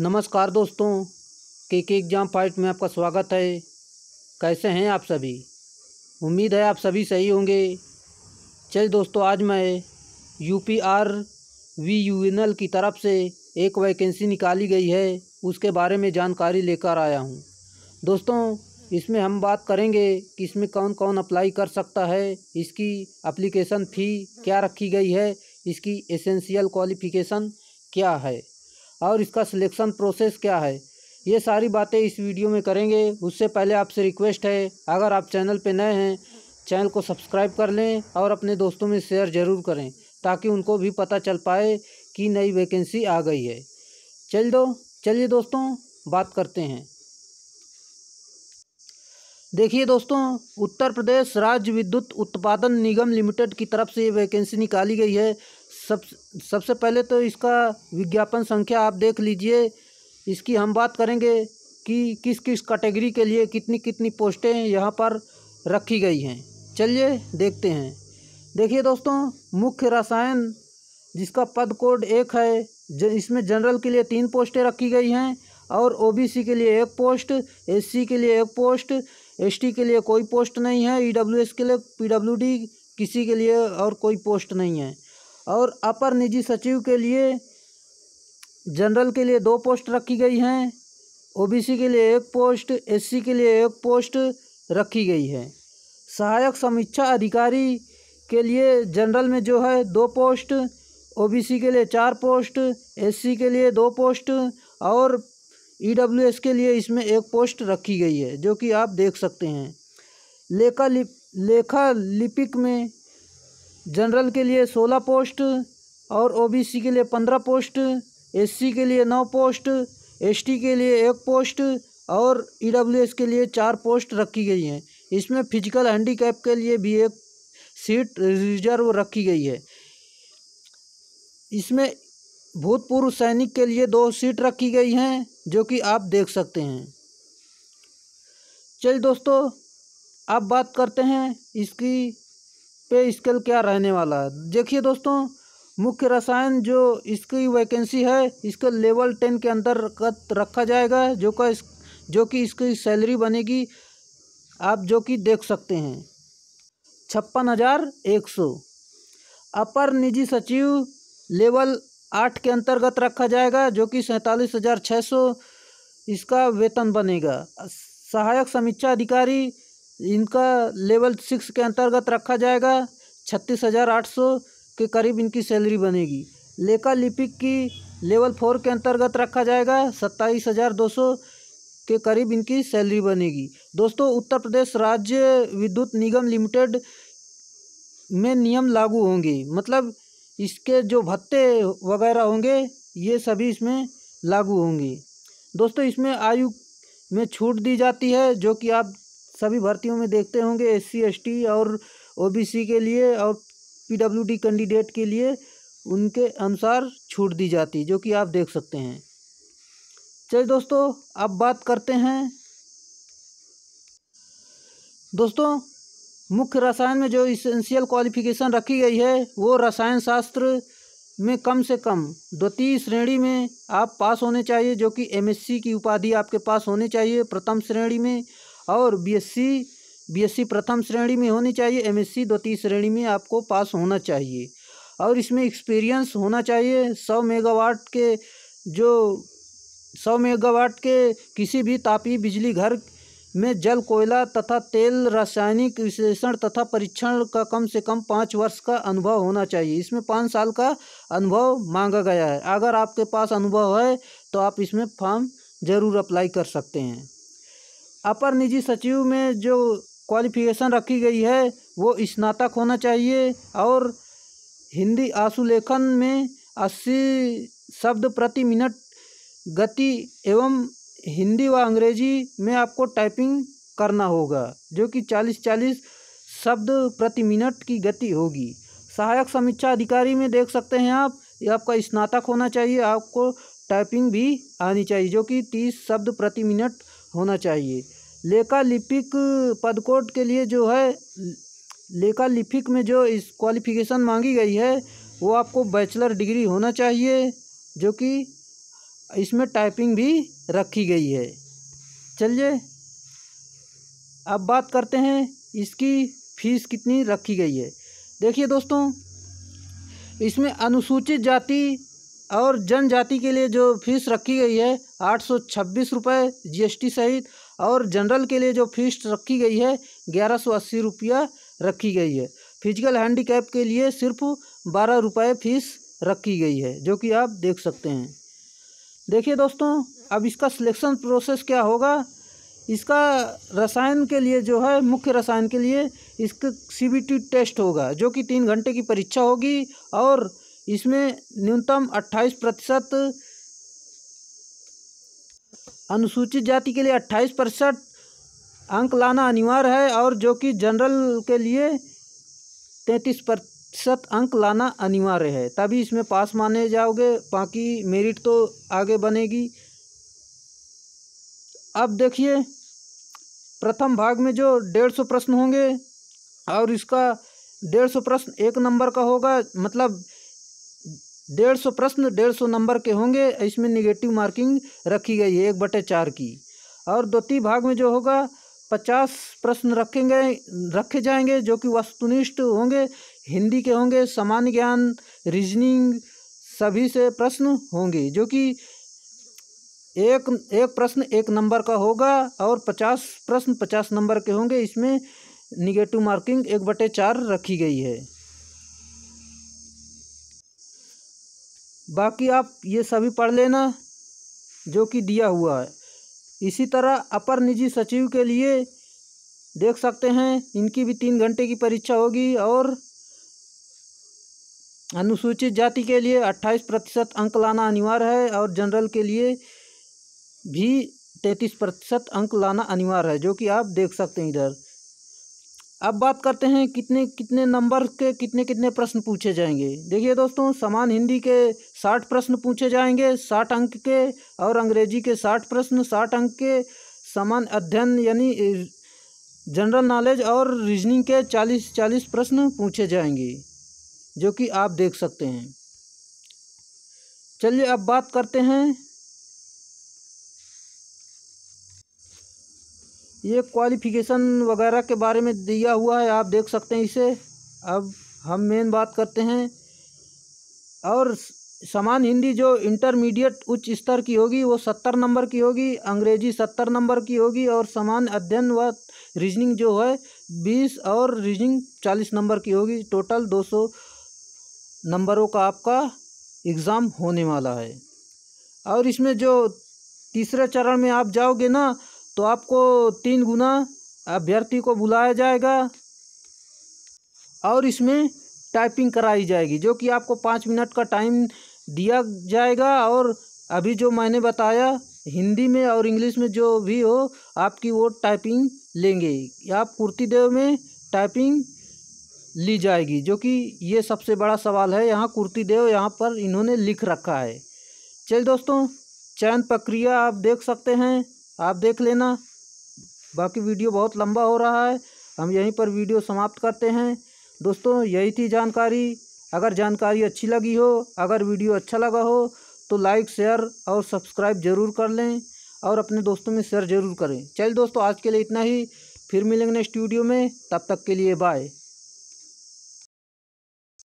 नमस्कार दोस्तों के के एग्ज़ाम फाइट में आपका स्वागत है कैसे हैं आप सभी उम्मीद है आप सभी सही होंगे चल दोस्तों आज मैं U P R V U N L की तरफ से एक वैकेंसी निकाली गई है उसके बारे में जानकारी लेकर आया हूँ दोस्तों इसमें हम बात करेंगे कि इसमें कौन कौन अप्लाई कर सकता है इसकी अप्लीकेशन फ़ी क्या रखी गई है इसकी एसेंशियल क्वालिफ़िकेशन क्या है और इसका सिलेक्शन प्रोसेस क्या है ये सारी बातें इस वीडियो में करेंगे उससे पहले आपसे रिक्वेस्ट है अगर आप चैनल पर नए हैं चैनल को सब्सक्राइब कर लें और अपने दोस्तों में शेयर ज़रूर करें ताकि उनको भी पता चल पाए कि नई वैकेंसी आ गई है चल दो चलिए दोस्तों बात करते हैं देखिए दोस्तों उत्तर प्रदेश राज्य विद्युत उत्पादन निगम लिमिटेड की तरफ से ये वैकेंसी निकाली गई है सब सबसे पहले तो इसका विज्ञापन संख्या आप देख लीजिए इसकी हम बात करेंगे कि किस किस कैटेगरी के लिए कितनी कितनी पोस्टें यहाँ पर रखी गई हैं चलिए देखते हैं देखिए दोस्तों मुख्य रसायन जिसका पद कोड एक है ज, इसमें जनरल के लिए तीन पोस्टें रखी गई हैं और ओबीसी के लिए एक पोस्ट एससी के लिए एक पोस्ट एसटी के लिए कोई पोस्ट नहीं है ईडब्ल्यूएस के लिए पीडब्ल्यूडी किसी के लिए और कोई पोस्ट नहीं है और अपर निजी सचिव के लिए जनरल के लिए दो पोस्ट रखी गई हैं ओबीसी के लिए एक पोस्ट एससी के लिए एक पोस्ट रखी गई है सहायक समीक्षा अधिकारी के लिए जनरल में जो है दो पोस्ट ओबीसी के लिए चार पोस्ट एससी के लिए दो पोस्ट और ईडब्ल्यूएस e के लिए इसमें एक पोस्ट रखी गई है जो कि आप देख सकते हैं लेखा लिप लेखा लिपिक में जनरल के लिए सोलह पोस्ट और ओबीसी के लिए पंद्रह पोस्ट एससी के लिए नौ पोस्ट एसटी के लिए एक पोस्ट और ईडब्ल्यूएस के लिए चार पोस्ट रखी गई हैं इसमें फिजिकल हैंडीकैप के लिए भी एक सीट रिजर्व रखी गई है इसमें भूतपूर्व सैनिक के लिए दो सीट रखी गई हैं जो कि आप देख सकते हैं चलिए दोस्तों अब बात करते हैं इसकी पे स्केल क्या रहने वाला है देखिए दोस्तों मुख्य रसायन जो इसकी वैकेंसी है इसको लेवल टेन के अंतर्गत रखा जाएगा जो का इस, जो कि इसकी सैलरी बनेगी आप जो कि देख सकते हैं छप्पन हज़ार एक सौ अपर निजी सचिव लेवल आठ के अंतर्गत रखा जाएगा जो कि सैंतालीस हज़ार छः सौ इसका वेतन बनेगा सहायक समीक्षा अधिकारी इनका लेवल सिक्स के अंतर्गत रखा जाएगा छत्तीस हज़ार आठ सौ के करीब इनकी सैलरी बनेगी लेखा लिपिक की लेवल फोर के अंतर्गत रखा जाएगा सत्ताईस हज़ार दो सौ के करीब इनकी सैलरी बनेगी दोस्तों उत्तर प्रदेश राज्य विद्युत निगम लिमिटेड में नियम लागू होंगे मतलब इसके जो भत्ते वगैरह होंगे ये सभी इसमें लागू होंगे दोस्तों इसमें आयु में छूट दी जाती है जो कि आप सभी भर्तियों में देखते होंगे एस सी और ओ के लिए और पी कैंडिडेट के लिए उनके अनुसार छूट दी जाती जो कि आप देख सकते हैं चलिए दोस्तों अब बात करते हैं दोस्तों मुख्य रसायन में जो इसेंशियल क्वालिफिकेशन रखी गई है वो रसायन शास्त्र में कम से कम द्वितीय श्रेणी में आप पास होने चाहिए जो कि एमएससी की उपाधि आपके पास होने चाहिए प्रथम श्रेणी में और बीएससी बीएससी प्रथम श्रेणी में होनी चाहिए एमएससी द्वितीय श्रेणी में आपको पास होना चाहिए और इसमें एक्सपीरियंस होना चाहिए सौ मेगावाट के जो सौ मेगावाट के किसी भी तापी बिजली घर में जल कोयला तथा तेल रासायनिक विश्लेषण तथा परीक्षण का कम से कम पाँच वर्ष का अनुभव होना चाहिए इसमें पाँच साल का अनुभव मांगा गया है अगर आपके पास अनुभव है तो आप इसमें फॉर्म ज़रूर अप्लाई कर सकते हैं अपर निजी सचिव में जो क्वालिफिकेशन रखी गई है वो स्नातक होना चाहिए और हिंदी आंसुलेखन में अस्सी शब्द प्रति मिनट गति एवं हिंदी व अंग्रेजी में आपको टाइपिंग करना होगा जो कि चालीस चालीस शब्द प्रति मिनट की गति होगी सहायक समीक्षा अधिकारी में देख सकते हैं आप ये आपका स्नातक होना चाहिए आपको टाइपिंग भी आनी चाहिए जो कि तीस शब्द प्रति मिनट होना चाहिए लेखालिपिक पद कोड के लिए जो है लेखालिपिक में जो इस क्वालिफिकेशन मांगी गई है वो आपको बैचलर डिग्री होना चाहिए जो कि इसमें टाइपिंग भी रखी गई है चलिए अब बात करते हैं इसकी फीस कितनी रखी गई है देखिए दोस्तों इसमें अनुसूचित जाति और जनजाति के लिए जो फीस रखी गई है आठ सौ छब्बीस रुपये जी सहित और जनरल के लिए जो फीस रखी गई है ग्यारह सौ अस्सी रुपया रखी गई है फिजिकल हैंडीकैप के लिए सिर्फ बारह रुपये फीस रखी गई है जो कि आप देख सकते हैं देखिए दोस्तों अब इसका सिलेक्शन प्रोसेस क्या होगा इसका रसायन के लिए जो है मुख्य रसायन के लिए इसका सीबीटी टेस्ट होगा जो कि तीन घंटे की परीक्षा होगी और इसमें न्यूनतम अट्ठाईस प्रतिशत अनुसूचित जाति के लिए अट्ठाईस प्रतिशत अंक लाना अनिवार्य है और जो कि जनरल के लिए तैंतीस प्रतिशत अंक लाना अनिवार्य है तभी इसमें पास माने जाओगे बाकी मेरिट तो आगे बनेगी अब देखिए प्रथम भाग में जो डेढ़ सौ प्रश्न होंगे और इसका डेढ़ सौ प्रश्न एक नंबर का होगा मतलब डेढ़ सौ प्रश्न डेढ़ सौ नंबर के होंगे इसमें निगेटिव मार्किंग रखी गई है एक बटे चार की और द्वितीय भाग में जो होगा पचास प्रश्न रखेंगे रखे जाएंगे जो कि वस्तुनिष्ठ होंगे हिंदी के होंगे सामान्य ज्ञान रीजनिंग सभी से प्रश्न होंगे जो कि एक एक प्रश्न एक नंबर का होगा और पचास प्रश्न पचास नंबर के होंगे इसमें निगेटिव मार्किंग एक बटे चार रखी गई है बाकी आप ये सभी पढ़ लेना जो कि दिया हुआ है इसी तरह अपर निजी सचिव के लिए देख सकते हैं इनकी भी तीन घंटे की परीक्षा होगी और अनुसूचित जाति के लिए अट्ठाईस प्रतिशत अंक लाना अनिवार्य है और जनरल के लिए भी तैंतीस प्रतिशत अंक लाना अनिवार्य है जो कि आप देख सकते हैं इधर अब बात करते हैं कितने कितने नंबर के कितने कितने प्रश्न पूछे जाएंगे देखिए दोस्तों समान हिंदी के साठ प्रश्न पूछे जाएंगे साठ अंक के और अंग्रेजी के साठ प्रश्न साठ अंक के समान अध्ययन यानी जनरल नॉलेज और रीजनिंग के चालीस चालीस प्रश्न पूछे जाएंगे जो कि आप देख सकते हैं चलिए अब बात करते हैं ये क्वालिफ़िकेशन वगैरह के बारे में दिया हुआ है आप देख सकते हैं इसे अब हम मेन बात करते हैं और समान हिंदी जो इंटरमीडिएट उच्च स्तर की होगी वो सत्तर नंबर की होगी अंग्रेजी सत्तर नंबर की होगी और समान अध्ययन व रीजनिंग जो है बीस और रीजनिंग चालीस नंबर की होगी टोटल दो सौ नंबरों का आपका एग्ज़ाम होने वाला है और इसमें जो तीसरे चरण में आप जाओगे ना तो आपको तीन गुना अभ्यर्थी को बुलाया जाएगा और इसमें टाइपिंग कराई जाएगी जो कि आपको पाँच मिनट का टाइम दिया जाएगा और अभी जो मैंने बताया हिंदी में और इंग्लिश में जो भी हो आपकी वो टाइपिंग लेंगे आप कुर्ती देव में टाइपिंग ली जाएगी जो कि ये सबसे बड़ा सवाल है यहाँ कुर्ती देव यहाँ पर इन्होंने लिख रखा है चलिए दोस्तों चयन प्रक्रिया आप देख सकते हैं आप देख लेना बाकी वीडियो बहुत लंबा हो रहा है हम यहीं पर वीडियो समाप्त करते हैं दोस्तों यही थी जानकारी अगर जानकारी अच्छी लगी हो अगर वीडियो अच्छा लगा हो तो लाइक शेयर और सब्सक्राइब ज़रूर कर लें और अपने दोस्तों में शेयर ज़रूर करें चलिए दोस्तों आज के लिए इतना ही फिर मिलेंगे नेक्स्ट वीडियो में तब तक के लिए बाय